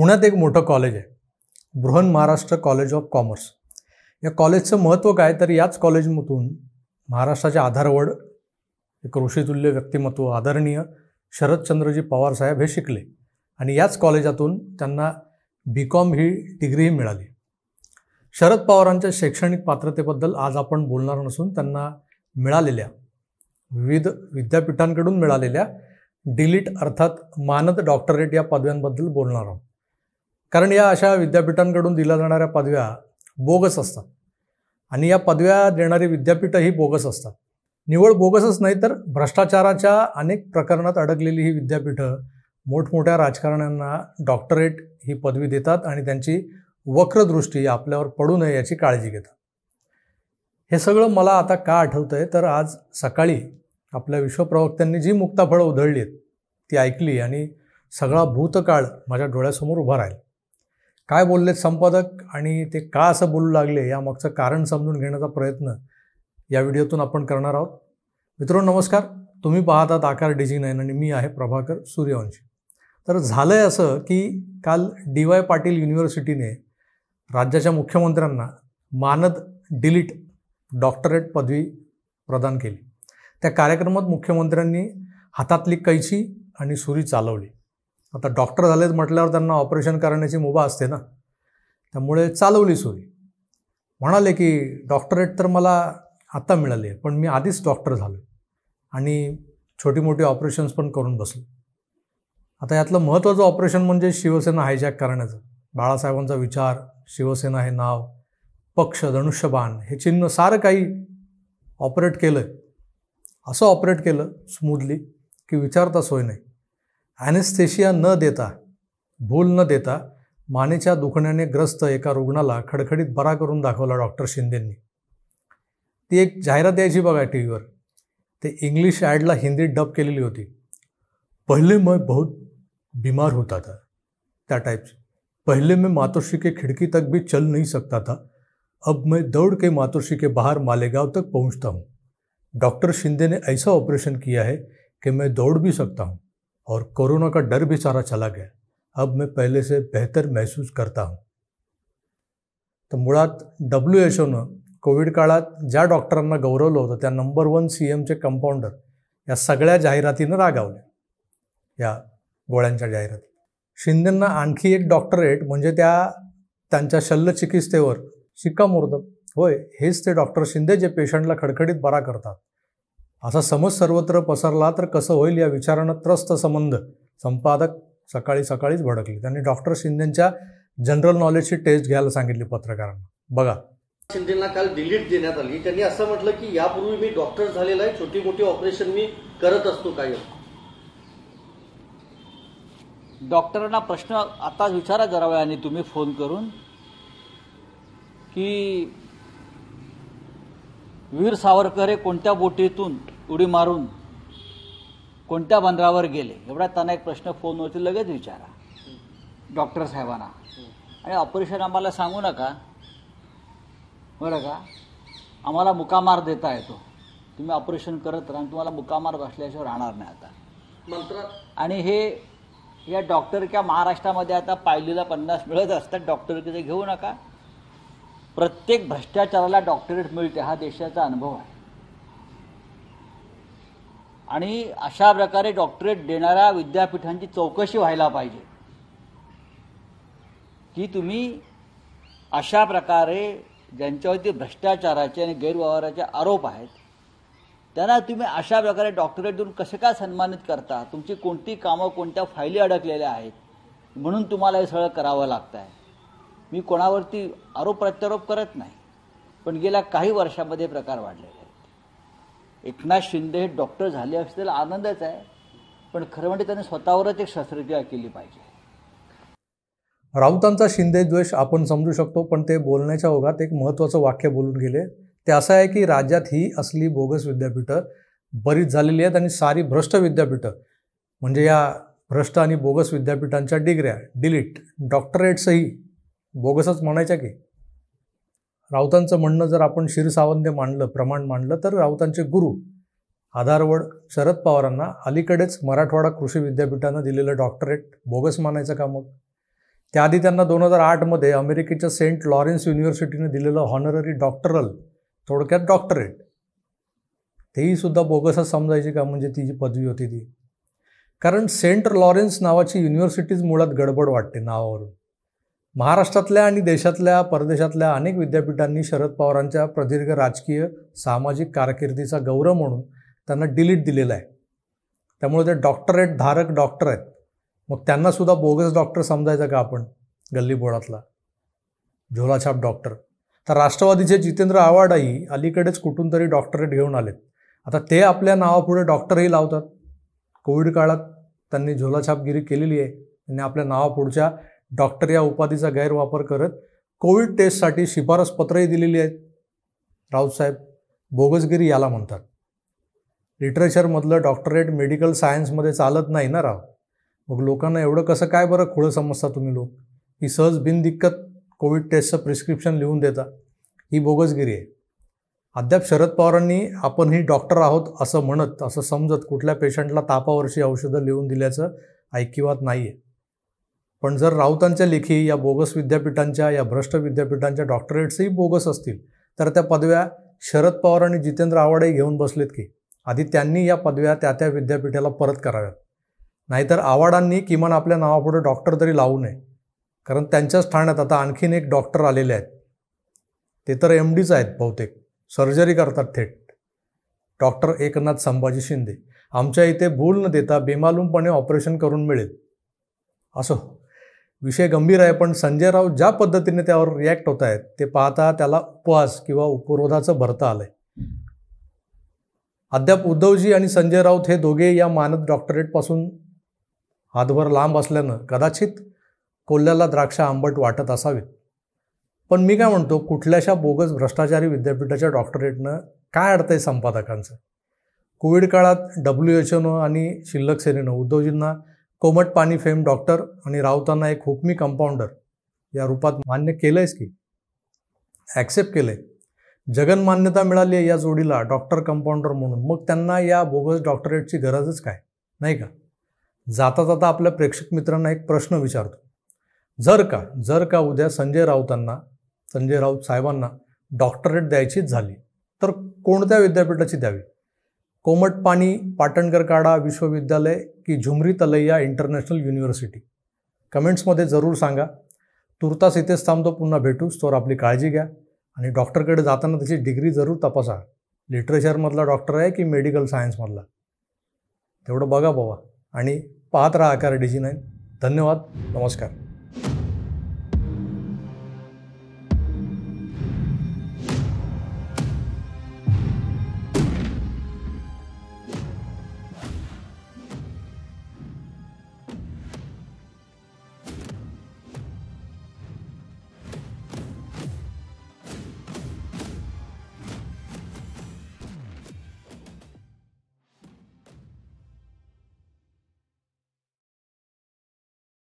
पुण्यात एक मोठं कॉलेज आहे Brihan Maharashtra college of commerce या कॉलेजचं महत्त्व काय तर याच कॉलेजमधून महाराष्ट्राच्या आधारवड एक ऋषितुल्य व्यक्तिमत्व आदरणीय शरदचंद्रजी पवारसाहेब हे शिकले आणि याच कॉलेजातून त्यांना बी कॉम ही डिग्रीही मिळाली शरद पवारांच्या शैक्षणिक पात्रतेबद्दल आज आपण बोलणार नसून त्यांना मिळालेल्या विविध विद्यापीठांकडून मिळालेल्या डिलीट अर्थात मानद डॉक्टरेट या पदव्यांबद्दल बोलणार आहोत कारण या अशा विद्यापीठांकडून दिल्या जाणाऱ्या पदव्या बोगस असतात आणि या पदव्या देणारी ही बोगस असतात निवड बोगसच नाही तर भ्रष्टाचाराच्या अनेक प्रकरणात अडकलेली ही विद्यापीठं मोठमोठ्या राजकारण्यांना डॉक्टरेट ही पदवी देतात आणि त्यांची वक्रदृष्टी आपल्यावर पडू नये याची काळजी घेतात हे सगळं मला आता का आठवतं आहे तर आज सकाळी आपल्या विश्वप्रवक्त्यांनी जी मुक्ताफळं उधळली आहेत ती ऐकली आणि सगळा भूतकाळ माझ्या डोळ्यासमोर उभा राहील काय बोललेत संपादक आणि ते का असं बोलू लागले यामागचं कारण समजून घेण्याचा प्रयत्न या व्हिडिओतून आपण करणार आहोत मित्रांनो नमस्कार तुम्ही पाहतात आकार डिझी नाईन आणि मी आहे प्रभाकर सूर्यवंशी तर झालं आहे असं की काल डी वाय पाटील युनिव्हर्सिटीने राज्याच्या मुख्यमंत्र्यांना मानद डिलीट डॉक्टरेट पदवी प्रदान केली त्या कार्यक्रमात मुख्यमंत्र्यांनी हातातली कैची आणि सुरी चालवली आता डॉक्टर झालेत म्हटल्यावर त्यांना ऑपरेशन करण्याची मुभा असते ना त्यामुळे चालवली सोय म्हणाले की डॉक्टरेट तर मला आत्ता मिळाली आहे पण मी आधीच डॉक्टर झालो आणि छोटी मोठी ऑपरेशन्स पण करून बसलो आता यातलं महत्त्वाचं ऑपरेशन म्हणजे शिवसेना हायजॅक करण्याचं बाळासाहेबांचा विचार शिवसेना हे नाव पक्ष धनुष्यबाण हे चिन्ह सारं काही ऑपरेट केलं असं ऑपरेट केलं स्मूदली की विचारता सोय नाही ॲनेस्थेशिया न देता भूल न देता मानेच्या दुखण्याने ग्रस्त एका रुग्णाला खडखडीत बरा करून दाखवला डॉक्टर शिंदेंनी ती एक जाहिरात द्यायची बघा टी व्हीवर ते इंग्लिश ॲडला हिंदीत डब केलेली होती पहिले मैं बहुत बीमार होता था त्या टाईपची पहिले मैं मातोश्री के खिड़की तक भी चल नहीं सकता था अब मैं दौड़ के मातोश्री के बाहर मालेगाव तक पहुंचता हूँ डॉक्टर शिंदे ने ऐसा ऑपरेशन किया है कि मैं दौड़ भी सकता हूँ और कोरोना का डर भी सारा चला गया अब मैं पहले से बेहतर महसूस करता हूँ तर मुळात डब्ल्यू एच ओनं कोविड काळात ज्या डॉक्टरांना गौरवलं होतं त्या नंबर वन सी एमचे कंपाऊंडर या सगळ्या जाहिरातीनं रागावले या गोळ्यांच्या जाहिराती शिंदेंना आणखी एक डॉक्टरेट म्हणजे त्या त्यांच्या शल्यचिकित्सेवर शिक्कामोर्तब होय हेच ते डॉक्टर शिंदे जे पेशंटला खडखडीत बरा करतात असा समज सर्वत्र पसरला तर कसं होईल या विचारानं त्रस्त संबंध संपादक सकाळी सकाळीच भडकले त्यांनी डॉक्टर शिंदेंच्या जनरल नॉलेजची टेस्ट घ्यायला सांगितली पत्रकारांना बघा शिंदेना काल डिलीट देण्यात आली त्यांनी असं म्हटलं की यापूर्वी मी डॉक्टर झालेला आहे छोटी मोठी ऑपरेशन मी करत असतो काय डॉक्टरांना प्रश्न आता विचारा जरा आणि तुम्ही फोन करून की वीर सावरकर हे कोणत्या बोटीतून उडी मारून कोणत्या बंदरावर गेले एवढा त्यांना एक प्रश्न फोनवरती लगेच विचारा डॉक्टर साहेबांना आणि ऑपरेशन आम्हाला सांगू नका बरं का आम्हाला मुकामार देता येतो तुम्ही ऑपरेशन करत राहा तुम्हाला मुकामार बसल्याशिवाय राहणार नाही आता मंत्र आणि हे या डॉक्टर क्या महाराष्ट्रामध्ये आता पायलीला पन्नास मिळत असतात डॉक्टर किती घेऊ नका प्रत्येक भ्रष्टाचाराला डॉक्टरेट मिळते हा देशाचा अनुभव आहे आणि अशा प्रकारे डॉक्टरेट देणाऱ्या विद्यापीठांची चौकशी व्हायला पाहिजे की तुम्ही अशा प्रकारे ज्यांच्यावरती भ्रष्टाचाराचे आणि गैरव्यवहाराचे आरोप आहेत त्यांना तुम्ही अशा प्रकारे डॉक्टरेट देऊन कसे काय सन्मानित करता तुमची कोणती कामं कोणत्या फायली अडकलेल्या आहेत म्हणून तुम्हाला हे सगळं करावं लागतं आहे मी कोणावरती आरोप प्रत्यारोप करत नाही पण गेल्या काही वर्षामध्ये प्रकार वाढले एकनाथ शिंदे हे डॉक्टर झाले असतील आनंदच आहे पण खरं म्हणजे त्यांनी स्वतःवरच एक शस्त्रक्रिया केली पाहिजे राऊतांचा शिंदे द्वेष आपण समजू शकतो पण ते बोलण्याच्या ओघात एक महत्त्वाचं वाक्य बोलून गेले ते असं आहे की राज्यात ही असली बोगस विद्यापीठं बरीच झालेली आहेत आणि सारी भ्रष्ट विद्यापीठं म्हणजे या भ्रष्ट आणि बोगस विद्यापीठांच्या डिग्र्या डिलीट डॉक्टरेट्सही बोगसच म्हणायच्या की राऊतांचं म्हणणं जर आपण शिरसावंदे मांडलं प्रमाण मांडलं तर राऊतांचे गुरु आधारवड शरद पवारांना अलीकडेच मराठवाडा कृषी विद्यापीठानं दिलेलं डॉक्टरेट बोगस मानायचं का मग त्याआधी त्यांना दोन हजार आठमध्ये अमेरिकेच्या सेंट लॉरेन्स युनिव्हर्सिटीने दिलेलं हॉनररी डॉक्टरल थोडक्यात डॉक्टरेट तेही सुद्धा बोगसच समजायची का म्हणजे ती जी पदवी होती ती कारण सेंट लॉरेन्स नावाची युनिव्हर्सिटीज मुळात गडबड वाटते नावावरून महाराष्ट्रातल्या आणि देशातल्या परदेशातल्या अनेक विद्यापीठांनी शरद पवारांच्या प्रदीर्घ राजकीय सामाजिक कारकिर्दीचा गौरव म्हणून त्यांना डिलीट दिलेला आहे त्यामुळे ते डॉक्टरेट धारक डॉक्टर आहेत मग त्यांनासुद्धा बोगस डॉक्टर समजायचा का आपण बोळातला झोलाछाप डॉक्टर तर राष्ट्रवादीचे जितेंद्र आव्हाडही अलीकडेच कुठून तरी डॉक्टरेट घेऊन आलेत आता ते आपल्या नावापुढे डॉक्टरही लावतात कोविड काळात त्यांनी झोलाछापगिरी केलेली आहे त्यांनी आपल्या नावापुढच्या डॉक्टर या उपाधीचा गैरवापर करत कोविड टेस्टसाठी शिफारस पत्रही दिलेली आहेत राऊतसाहेब बोगसगिरी याला म्हणतात लिटरेचरमधलं डॉक्टरेट मेडिकल सायन्समध्ये चालत नाही ना राव मग लोकांना एवढं कसं काय बरं खुळं समजता तुम्ही लोक ही सहज बिनदिक्कत कोविड टेस्टचं प्रिस्क्रिप्शन लिहून देता ही बोगसगिरी आहे अद्याप शरद पवारांनी आपण ही डॉक्टर आहोत असं म्हणत असं समजत कुठल्या पेशंटला तापावरची औषधं लिहून दिल्याचं ऐकिवात नाही आहे पण जर राऊतांच्या लेखी या बोगस विद्यापीठांच्या या भ्रष्ट विद्यापीठांच्या डॉक्टरेट्सही बोगस असतील तर त्या पदव्या शरद पवार आणि जितेंद्र आवाडे घेऊन बसलेत की आधी त्यांनी या पदव्या त्या त्या विद्यापीठाला परत कराव्यात नाहीतर आवाडांनी किमान आपल्या नावापुढे डॉक्टर तरी लावू नये कारण त्यांच्याच ठाण्यात आता आणखीन एक डॉक्टर आलेले आहेत ते तर एम डीच आहेत बहुतेक सर्जरी करतात थेट डॉक्टर एकनाथ संभाजी शिंदे आमच्या इथे भूल न देता बेमालूमपणे ऑपरेशन करून मिळेल असं विषय गंभीर आहे पण संजय राऊत ज्या पद्धतीने त्यावर रिॲक्ट होत आहेत ते पाहता त्याला उपवास किंवा उपरोधाचं भरता आलं आहे अद्याप उद्धवजी आणि संजय राऊत हे दोघे या मानद डॉक्टरेटपासून हातभर लांब असल्यानं कदाचित कोल्ह्याला द्राक्ष आंबट वाटत असावीत पण मी काय म्हणतो कुठल्याशा बोगस भ्रष्टाचारी विद्यापीठाच्या डॉक्टरेटनं काय अडतं आहे संपादकांचं कोविड काळात डब्ल्यू एच ओनं आणि शिल्लक सेनेनं उद्धवजींना कोमट पाणी फेम डॉक्टर आणि राऊतांना एक हुकमी कंपाऊंडर या रूपात मान्य केलं की ॲक्सेप्ट केलं आहे जगनमान्यता मिळाली आहे या जोडीला डॉक्टर कंपाऊंडर म्हणून मग त्यांना या बोगस डॉक्टरेटची गरजच काय नाही का जाता जाता आपल्या प्रेक्षक मित्रांना एक प्रश्न विचारतो जर का जर का उद्या संजय राऊतांना संजय राऊत साहेबांना डॉक्टरेट द्यायचीच झाली तर कोणत्या विद्यापीठाची द्यावी कोमट पाणी पाटणकर काडा विश्वविद्यालय की झुमरी तलैया इंटरनॅशनल युनिव्हर्सिटी कमेंट्समध्ये जरूर सांगा तुर्तास इथेच थांबतो पुन्हा भेटूस तर आपली काळजी घ्या आणि डॉक्टरकडे जाताना त्याची डिग्री जरूर तपासा लिटरेचरमधला डॉक्टर आहे की मेडिकल सायन्समधला तेवढं बघा बाबा आणि पाहत राहा आकार डिजी नाईन धन्यवाद नमस्कार